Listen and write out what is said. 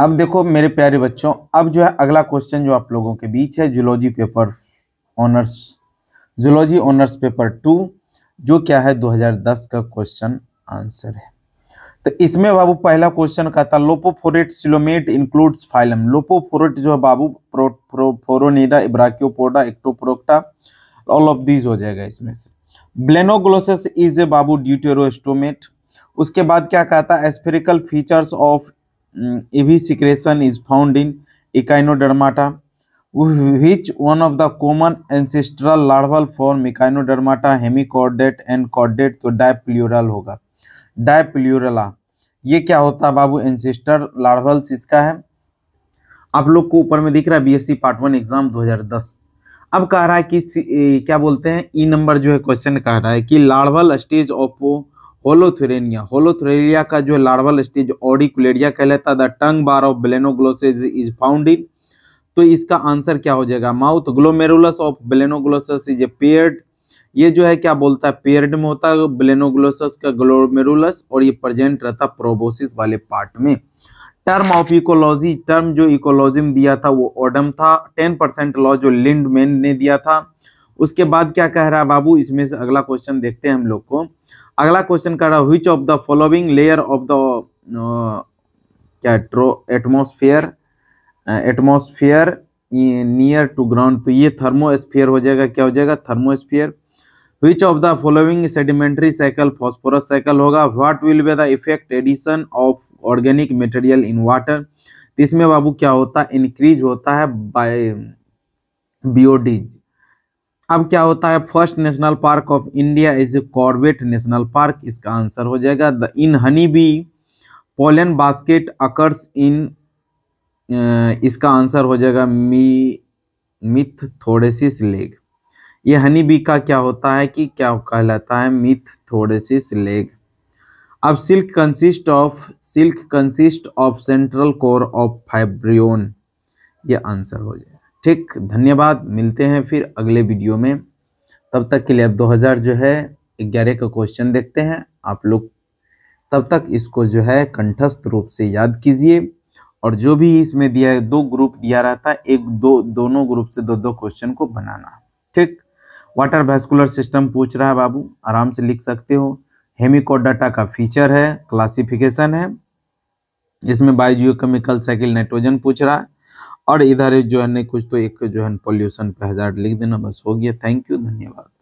अब देखो मेरे प्यारे बच्चों अब जो है अगला क्वेश्चन जो आप लोगों के बीच है zoology paper honours zoology honours paper two जो क्या है 2010 का क्वेश्चन आंसर है तो इसमें बाबू पहला क्वेश्चन का था lophophorate coelomate includes phylum lophophorate जो है बाबू pro, pro, Brachiopoda Ectoprocta all of these हो जाएगा इसमें से ब्लेनोग्लोस इज ए बाबू ड्यूटेरोस्टोमेट उसके बाद क्या कहता है aspherical features of evisceration is found in Echinodermata which one of the common ancestral larval form Echinodermata hemichordate and chordate तो डायप्ल्यूरल होगा डायप्ल्यूरला ये क्या होता है बाबू एंसेस्टर लार्वल्स इसका है आप लोग को ऊपर में दिख रहा है B S C part one exam दो हजार दस अब कह रहा है कि क्या बोलते हैं ई e नंबर जो है क्वेश्चन कह रहा है कि larval stage of Holothuria Holothuria का जो लार्वल स्टेज ऑडिकुलेरिया कहलाता है the tongue bar of Balanoglossus is found in तो इसका आंसर क्या हो जाएगा mouth glomerulus of Balanoglossus is a paired ये जो है क्या बोलता है पेयर्ड में होता है ब्लेनोग्लोसस का ग्लोमेरुलस और ये प्रेजेंट रहता प्रोबोसिस वाले पार्ट में टर्म ऑफ इकोलॉजी टर्म जो इकोलॉजी में दिया था वो ओडम था टेन परसेंट लॉ जो लिंडमैन ने दिया था उसके बाद क्या कह रहा है बाबू इसमें से अगला क्वेश्चन देखते हैं हम लोग को अगला क्वेश्चन कर रहा है which of the following layer of the क्या tro atmosphere atmosphere near to ground तो ये थर्मोस्फियर हो जाएगा क्या हो जाएगा thermosphere which of the following sedimentary cycle phosphorus cycle होगा what will be the effect addition of organic material in water इसमें बाबू क्या होता है इंक्रीज होता है बाय बियोडीज अब क्या होता है first national park of India is Corbett national park इसका आंसर हो जाएगा the in honey bee pollen basket occurs in इसका आंसर हो जाएगा मी मिथ थोड़ेसिस लेग ये हनी बी का क्या होता है कि क्या कहलाता है मिथ थोड़ेसिस लेग अब silk consist of silk consist of central core of fibroin ये आंसर हो जाएगा ठीक धन्यवाद मिलते हैं फिर अगले वीडियो में तब तक के लिए अब 2000 जो है ग्यारह का क्वेश्चन देखते हैं आप लोग तब तक इसको जो है कंठस्थ रूप से याद कीजिए और जो भी इसमें दिया है दो ग्रुप दिया रहता है एक दो दोनों ग्रुप से दो दो क्वेश्चन को बनाना ठीक वाटर वेस्कुलर सिस्टम पूछ रहा है बाबू आराम से लिख सकते हो हेमिकोडाटा का फीचर है क्लासिफिकेशन है इसमें बायोजियोकेमिकल साइकिल नाइट्रोजन पूछ रहा है और इधर जो है कुछ तो एक जो है पॉल्यूशन पे हजार लिख देना बस हो गया थैंक यू धन्यवाद